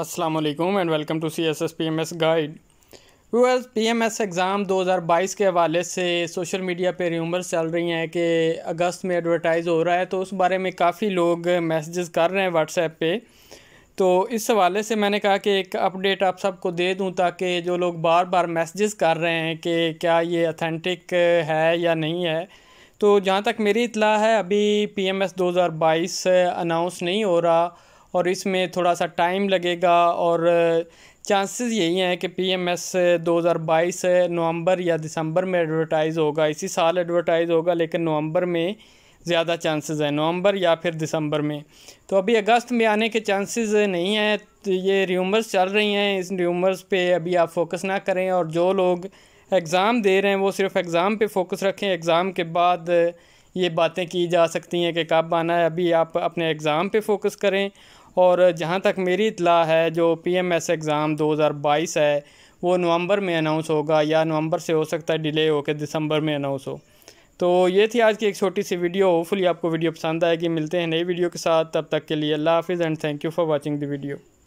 अस्सलाम वालेकुम and welcome to C S S P M S guide viewers P M S exam 2022 के हवाले से सोशल मीडिया पे र्यूमर्स चल रही हैं कि अगस्त में एडवर्टाइज़ हो रहा है तो उस बारे में काफ़ी लोग मैसेजेस कर रहे हैं व्हाट्सएप पे तो इस हवाले से मैंने कहा कि एक अपडेट आप सबको दे दूं ताकि जो लोग बार बार मैसेजेस कर रहे हैं कि क्या ये अथेंटिक है या नहीं है तो जहाँ तक मेरी इतला है अभी पी एम एस दो हज़ार बाईस अनाउंस नहीं हो रहा और इसमें थोड़ा सा टाइम लगेगा और चांसेस यही हैं कि पी एम एस दो हज़ार बाईस नवंबर या दिसंबर में एडवर्टाइज़ होगा इसी साल एडवर्टाइज़ होगा लेकिन नवंबर में ज़्यादा चांसेस हैं नवंबर या फिर दिसंबर में तो अभी अगस्त में आने के चांसेस नहीं हैं तो ये र्यूमर्स चल रही हैं इस र्यूमर्स पे अभी आप फोकस ना करें और जो लोग एग्ज़ाम दे रहे हैं वो सिर्फ एग्ज़ाम पे फोकस रखें एग्ज़ाम के बाद ये बातें की जा सकती हैं कि कब आना है अभी आप अपने एग्ज़ाम पे फोकस करें और जहाँ तक मेरी इतला है जो पी एम एस एग्ज़ाम दो हज़ार बाईस है वो नवंबर में अनाउंस होगा या नवंबर से हो सकता है डिले होकर दिसंबर में अनाउंस हो तो ये थी आज की एक छोटी सी वीडियो होपफुली आपको वीडियो पसंद आएगी मिलते हैं नई वीडियो के साथ तब तक के लिए अल्लाह हाफिज़ and thank you for watching the video